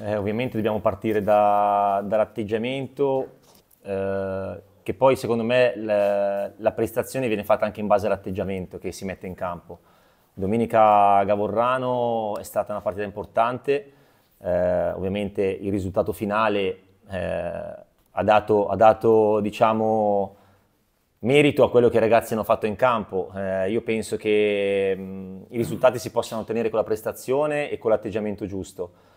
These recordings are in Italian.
Eh, ovviamente dobbiamo partire da, dall'atteggiamento eh, che poi secondo me la, la, prestazione viene fatta anche in base all'atteggiamento che si mette in campo. Domenica Gavorrano è stata una partita importante, eh, ovviamente il risultato finale eh, ha dato, ha dato diciamo, merito a quello che i ragazzi hanno fatto in campo. Eh, io penso che mh, mm, i risultati si possano ottenere con la prestazione e con l'atteggiamento giusto.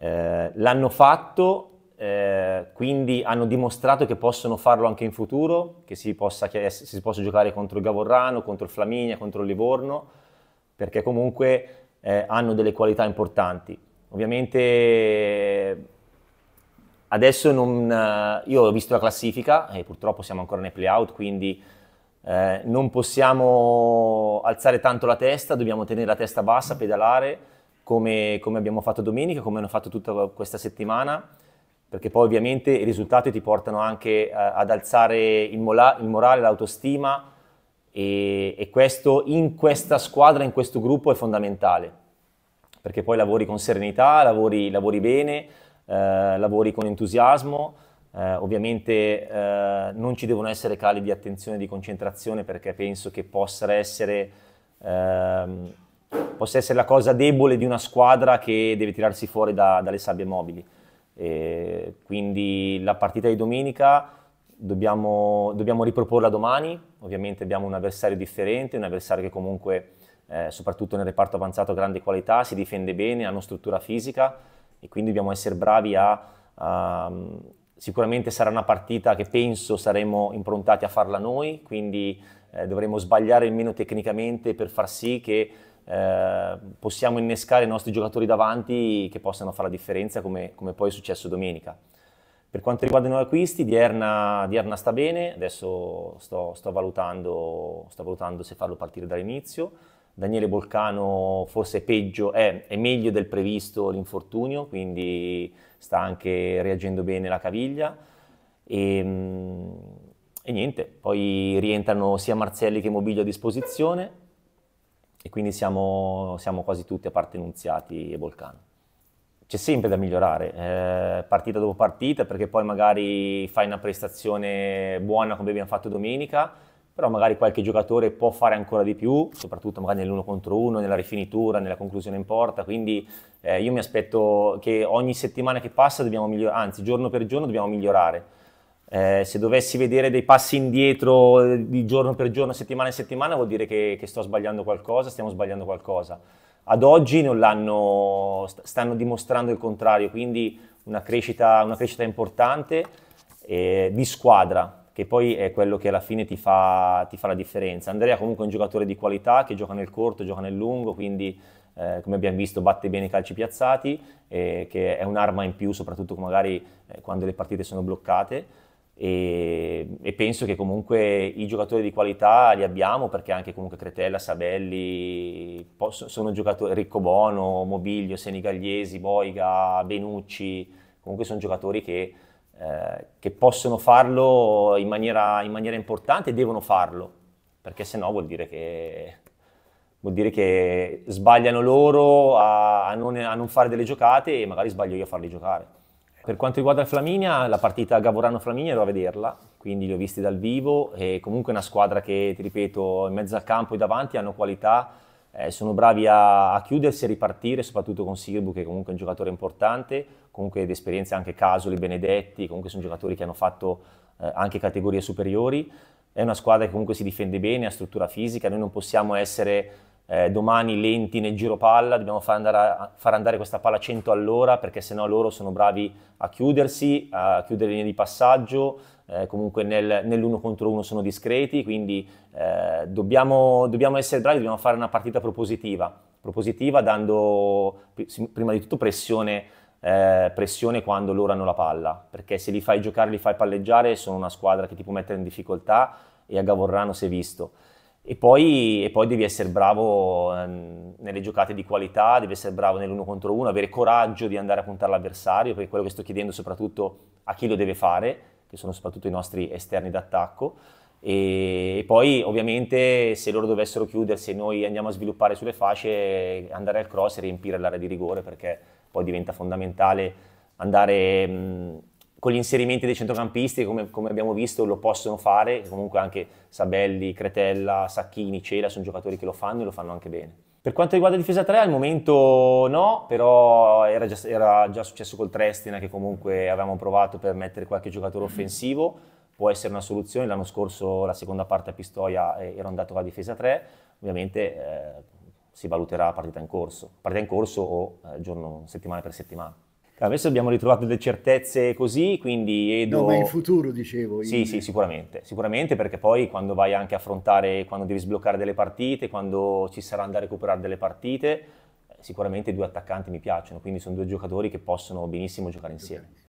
Eh, l'hanno fatto, eh, quindi hanno dimostrato che possono farlo anche in futuro, che si possa, che si possa giocare contro il Gavorrano, contro il Flaminia, contro il Livorno, perché comunque eh, hanno delle qualità importanti. Ovviamente adesso non, eh, io ho visto la classifica e purtroppo siamo ancora nei play-out, quindi eh, non possiamo alzare tanto la testa, dobbiamo tenere la testa bassa, pedalare come, come abbiamo fatto domenica, come hanno fatto tutta questa settimana, perché poi ovviamente i risultati ti portano anche eh, ad alzare il, mola, il morale, l'autostima e, e, questo in questa squadra, in questo gruppo è fondamentale, perché poi lavori con serenità, lavori, lavori bene, eh, lavori con entusiasmo, eh, ovviamente eh, non ci devono essere cali di attenzione e di concentrazione perché penso che possa essere... Ehm, possa essere la cosa debole di una squadra che deve tirarsi fuori da, dalle sabbie mobili. E quindi la partita di domenica dobbiamo, dobbiamo, riproporla domani, ovviamente abbiamo un avversario differente, un avversario che comunque eh, soprattutto nel reparto avanzato ha grande qualità, si difende bene, ha una struttura fisica e quindi dobbiamo essere bravi a, a sicuramente sarà una partita che penso saremo improntati a farla noi, quindi eh, dovremo sbagliare il meno tecnicamente per far sì che Ehm, possiamo innescare i nostri giocatori davanti che possano fare la differenza come, come poi è successo domenica. Per quanto riguarda i nuovi acquisti, Dierna, Dierna sta bene, adesso sto, sto, valutando, sto, valutando, se farlo partire dall'inizio. Daniele Bolcano forse è, peggio, eh, è meglio del previsto l'infortunio, quindi sta anche reagendo bene la caviglia. E, ehm, e niente, poi rientrano sia Marzelli che Mobilio a disposizione e quindi siamo, siamo quasi tutti a parte Nunziati e Volcano. C'è sempre da migliorare, eh, partita dopo partita, perché poi magari fai una prestazione buona come abbiamo fatto domenica, però magari qualche giocatore può fare ancora di più, soprattutto magari nell'uno contro uno, nella rifinitura, nella conclusione in porta, quindi eh, io mi aspetto che ogni settimana che passa dobbiamo migliorare, anzi giorno per giorno dobbiamo migliorare eh, se dovessi vedere dei passi indietro eh, di giorno per giorno, settimana in settimana, vuol dire che, che sto sbagliando qualcosa, stiamo sbagliando qualcosa. Ad oggi non l'hanno, stanno dimostrando il contrario, quindi una crescita, una crescita importante eh, di squadra, che poi è quello che alla fine ti fa, ti fa la differenza. Andrea comunque è un giocatore di qualità che gioca nel corto, gioca nel lungo, quindi eh, come abbiamo visto batte bene i calci piazzati, eh, che è un'arma in più, soprattutto magari eh, quando le partite sono bloccate e, e, penso che comunque i giocatori di qualità li abbiamo perché anche comunque Cretella, Sabelli, sono giocatori, Ricco Bono, Mobilio, Senigalliesi, Boiga, Benucci, comunque sono giocatori che, eh, che possono farlo in maniera, in maniera importante e devono farlo perché se no vuol dire che vuol dire che sbagliano loro a, a, non, a, non, fare delle giocate e magari sbaglio io a farli giocare. Per quanto riguarda il Flaminia, la partita Gavorano-Flaminia ero a vederla, quindi li ho visti dal vivo e comunque è una squadra che, ti ripeto, in mezzo al campo e davanti hanno qualità, eh, sono bravi a, a, chiudersi e ripartire, soprattutto con Sirbu che è comunque è un giocatore importante, comunque d'esperienza anche Casoli, Benedetti, comunque sono giocatori che hanno fatto eh, anche categorie superiori. È una squadra che comunque si difende bene, ha struttura fisica, noi non possiamo essere eh, domani lenti nel giro palla, dobbiamo far andare, a, far andare questa palla a 100 all'ora perché sennò loro sono bravi a chiudersi, a chiudere linee di passaggio, eh, comunque nel, nell'uno contro uno sono discreti, quindi eh, dobbiamo, dobbiamo, essere bravi, dobbiamo fare una partita propositiva, propositiva dando prima di tutto pressione, eh, pressione quando loro hanno la palla, perché se li fai giocare, li fai palleggiare, sono una squadra che ti può mettere in difficoltà e a Gavorrano si è visto. E poi, e poi, devi essere bravo ehm, nelle giocate di qualità, devi essere bravo nell'uno contro uno, avere coraggio di andare a puntare l'avversario, perché quello che sto chiedendo soprattutto a chi lo deve fare, che sono soprattutto i nostri esterni d'attacco. E poi ovviamente se loro dovessero chiudersi e noi andiamo a sviluppare sulle fasce, andare al cross e riempire l'area di rigore, perché poi diventa fondamentale andare... Mh, con gli inserimenti dei centrocampisti, come, come, abbiamo visto, lo possono fare, comunque anche Sabelli, Cretella, Sacchini, Cela sono giocatori che lo fanno e lo fanno anche bene. Per quanto riguarda difesa 3, al momento no, però era già, era già successo col Trestina che comunque avevamo provato per mettere qualche giocatore mm-hmm. offensivo, può essere una soluzione, l'anno scorso la seconda parte a Pistoia eh, era andato alla difesa 3, ovviamente eh, si valuterà partita in corso, partita in corso o eh, giorno, settimana per settimana. Adesso abbiamo ritrovato delle certezze così, quindi Edo... No, ma in futuro dicevo. in... sì, sicuramente, sicuramente perché poi quando vai anche a affrontare, quando devi sbloccare delle partite, quando ci saranno da recuperare delle partite, eh, sicuramente i due attaccanti mi piacciono, quindi sono due giocatori che possono benissimo giocare insieme.